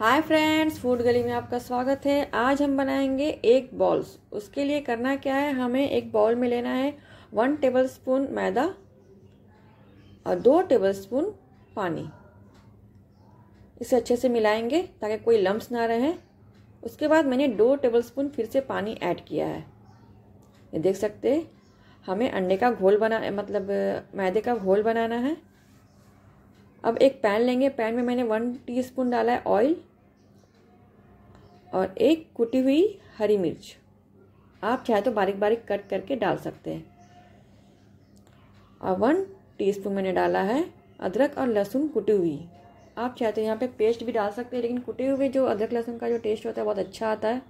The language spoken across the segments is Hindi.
हाय फ्रेंड्स फूड गली में आपका स्वागत है आज हम बनाएंगे एक बॉल्स उसके लिए करना क्या है हमें एक बॉल में लेना है वन टेबलस्पून मैदा और दो टेबलस्पून पानी इसे अच्छे से मिलाएंगे ताकि कोई लम्ब ना रहे उसके बाद मैंने दो टेबलस्पून फिर से पानी ऐड किया है ये देख सकते हमें अंडे का घोल बना मतलब मैदे का घोल बनाना है अब एक पैन लेंगे पैन में मैंने वन टीस्पून डाला है ऑयल और एक कुटी हुई हरी मिर्च आप चाहे तो बारीक बारीक कट करके डाल सकते हैं और वन टीस्पून मैंने डाला है अदरक और लहसुन कुटी हुई आप चाहे तो यहाँ पे पेस्ट भी डाल सकते हैं लेकिन कुटे हुए जो अदरक लहसुन का जो टेस्ट होता है बहुत अच्छा आता है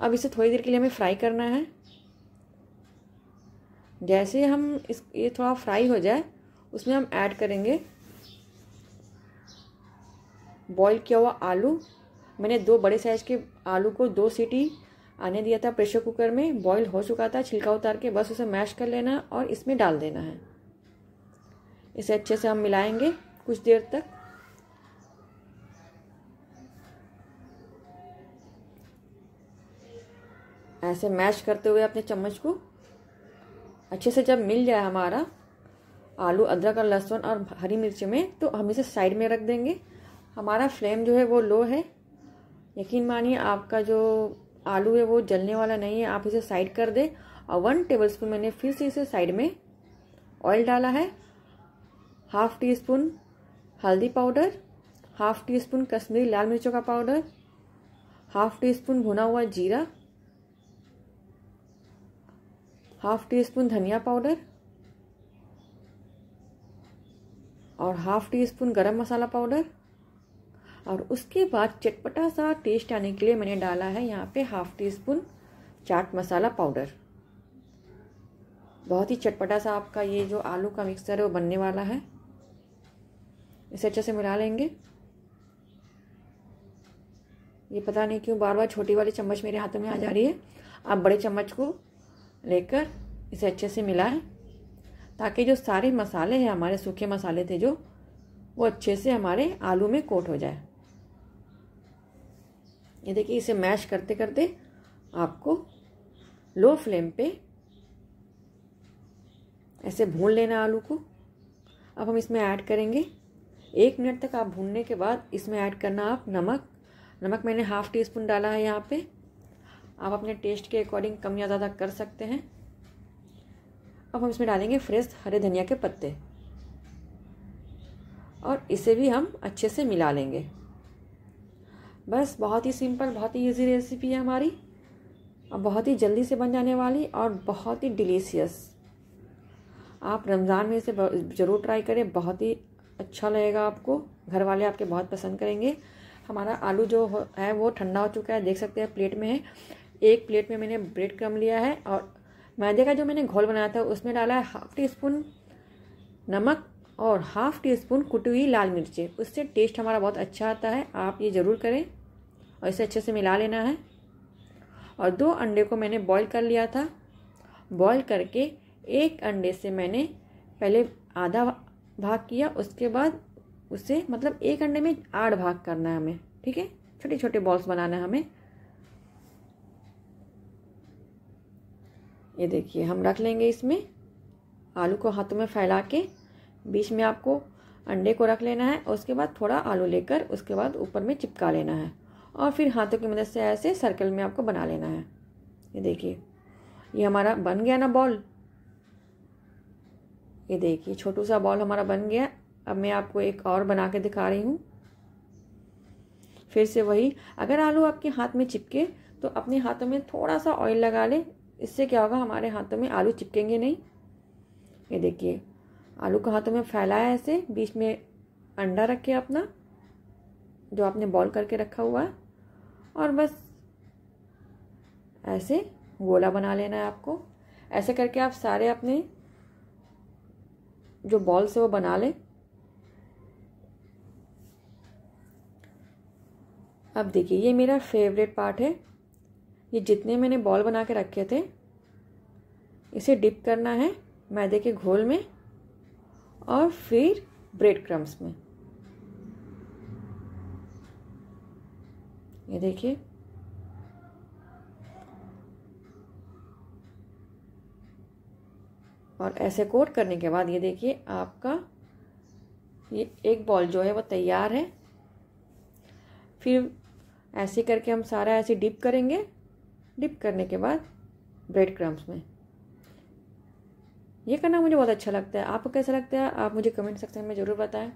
अब इसे थोड़ी देर के लिए हमें फ्राई करना है जैसे हम इस ये थोड़ा फ्राई हो जाए उसमें हम ऐड करेंगे बॉईल किया हुआ आलू मैंने दो बड़े साइज़ के आलू को दो सीटी आने दिया था प्रेशर कुकर में बॉईल हो चुका था छिलका उतार के बस उसे मैश कर लेना और इसमें डाल देना है इसे अच्छे से हम मिलाएंगे कुछ देर तक ऐसे मैश करते हुए अपने चम्मच को अच्छे से जब मिल जाए हमारा आलू अदरक और लहसुन और हरी मिर्च में तो हम इसे साइड में रख देंगे हमारा फ्लेम जो है वो लो है यकीन मानिए आपका जो आलू है वो जलने वाला नहीं है आप इसे साइड कर दें और वन टेबल स्पून मैंने फिर से इसे साइड में ऑयल डाला है हाफ टी स्पून हल्दी powder half teaspoon Kashmiri लाल मिर्चों का पाउडर हाफ टी स्पून भुना हुआ जीरा हाफ टी स्पून धनिया पाउडर और half teaspoon garam masala powder और उसके बाद चटपटा सा टेस्ट आने के लिए मैंने डाला है यहाँ पे half teaspoon chaat masala powder बहुत ही चटपटा सा आपका ये जो आलू का मिक्सचर है वो बनने वाला है इसे अच्छे से मिला लेंगे ये पता नहीं क्यों बार बार छोटी वाली चम्मच मेरे हाथों में आ जा रही है आप बड़े चम्मच को लेकर इसे अच्छे से मिलाएं ताकि जो सारे मसाले हैं हमारे सूखे मसाले थे जो वो अच्छे से हमारे आलू में कोट हो जाए ये देखिए इसे मैश करते करते आपको लो फ्लेम पे ऐसे भून लेना आलू को अब हम इसमें ऐड करेंगे एक मिनट तक आप भूनने के बाद इसमें ऐड करना आप नमक नमक मैंने हाफ़ टी स्पून डाला है यहाँ पे आप अपने टेस्ट के अकॉर्डिंग कम या ज़्यादा कर सकते हैं अब हम इसमें डालेंगे फ्रेश हरे धनिया के पत्ते और इसे भी हम अच्छे से मिला लेंगे बस बहुत ही सिंपल बहुत ही इजी रेसिपी है हमारी और बहुत ही जल्दी से बन जाने वाली और बहुत ही डिलीशियस आप रमज़ान में इसे ज़रूर ट्राई करें बहुत ही अच्छा लगेगा आपको घर वाले आपके बहुत पसंद करेंगे हमारा आलू जो है वो ठंडा हो चुका है देख सकते हैं प्लेट में है एक प्लेट में मैंने ब्रेड क्रम लिया है और मैदे का जो मैंने घोल बनाया था उसमें डाला है हाफ टी स्पून नमक और हाफ टी स्पून कुटी हुई लाल मिर्चें उससे टेस्ट हमारा बहुत अच्छा आता है आप ये ज़रूर करें और इसे अच्छे से मिला लेना है और दो अंडे को मैंने बॉईल कर लिया था बॉईल करके एक अंडे से मैंने पहले आधा भाग किया उसके बाद उसे मतलब एक अंडे में आठ भाग करना है हमें ठीक है छोटे छोटे बॉल्स बनाना है हमें ये देखिए हम रख लेंगे इसमें आलू को हाथों में फैला के बीच में आपको अंडे को रख लेना है उसके बाद थोड़ा आलू लेकर उसके बाद ऊपर में चिपका लेना है और फिर हाथों की मदद से ऐसे सर्कल में आपको बना लेना है ये देखिए ये हमारा बन गया ना बॉल ये देखिए छोटू सा बॉल हमारा बन गया अब मैं आपको एक और बना के दिखा रही हूँ फिर से वही अगर आलू आपके हाथ में चिपके तो अपने हाथों में थोड़ा सा ऑयल लगा ले इससे क्या होगा हमारे हाथों में आलू चिपकेंगे नहीं ये देखिए आलू को हाथों में फैलाया ऐसे बीच में अंडा रखे अपना जो आपने बॉल करके रखा हुआ है और बस ऐसे गोला बना लेना है आपको ऐसे करके आप सारे अपने जो बॉल से वो बना लें अब देखिए ये मेरा फेवरेट पार्ट है ये जितने मैंने बॉल बना के रखे थे इसे डिप करना है मैदे के घोल में और फिर ब्रेड क्रम्स में ये देखिए और ऐसे कोट करने के बाद ये देखिए आपका ये एक बॉल जो है वो तैयार है फिर ऐसे करके हम सारा ऐसे डिप करेंगे डिप करने के बाद ब्रेड क्रम्स में ये करना मुझे बहुत अच्छा लगता है आपको कैसा लगता है आप मुझे कमेंट सेक्शन में ज़रूर बताएं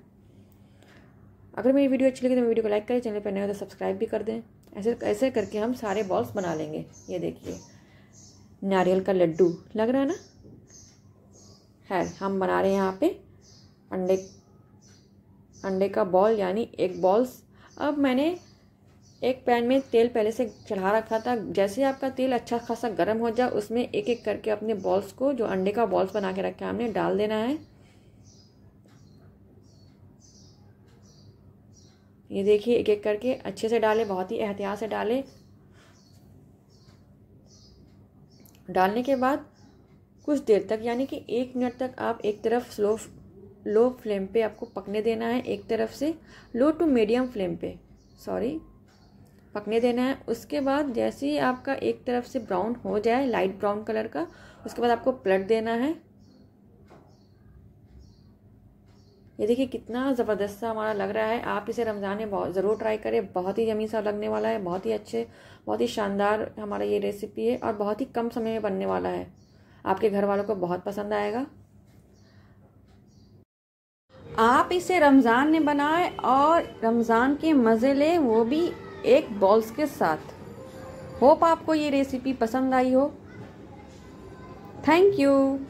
अगर मेरी वीडियो अच्छी लगी तो मेरी वीडियो को लाइक करें चैनल पर नए हो तो सब्सक्राइब भी कर दें ऐसे ऐसे करके हम सारे बॉल्स बना लेंगे ये देखिए नारियल का लड्डू लग रहा है ना है हम बना रहे हैं यहाँ पे अंडे अंडे का बॉल यानी एक बॉल्स अब मैंने एक पैन में तेल पहले से चढ़ा रखा था जैसे आपका तेल अच्छा खासा गर्म हो जाए उसमें एक एक करके अपने बॉल्स को जो अंडे का बॉल्स बना के रखा है हमने डाल देना है ये देखिए एक एक करके अच्छे से डालें बहुत ही एहतियात से डालें डालने के बाद कुछ देर तक यानी कि एक मिनट तक आप एक तरफ स्लो लो फ्लेम पे आपको पकने देना है एक तरफ से लो टू मीडियम फ्लेम पे सॉरी पकने देना है उसके बाद जैसे ही आपका एक तरफ से ब्राउन हो जाए लाइट ब्राउन कलर का उसके बाद आपको पलट देना है ये देखिए कितना ज़बरदस्त सा हमारा लग रहा है आप इसे रमज़ान में बहुत ज़रूर ट्राई करें बहुत ही यमी सा लगने वाला है बहुत ही अच्छे बहुत ही शानदार हमारा ये रेसिपी है और बहुत ही कम समय में बनने वाला है आपके घर वालों को बहुत पसंद आएगा आप इसे रमज़ान में बनाएं और रमज़ान के मज़े लें वो भी एक बॉल्स के साथ होप आपको ये रेसिपी पसंद आई हो थैंक यू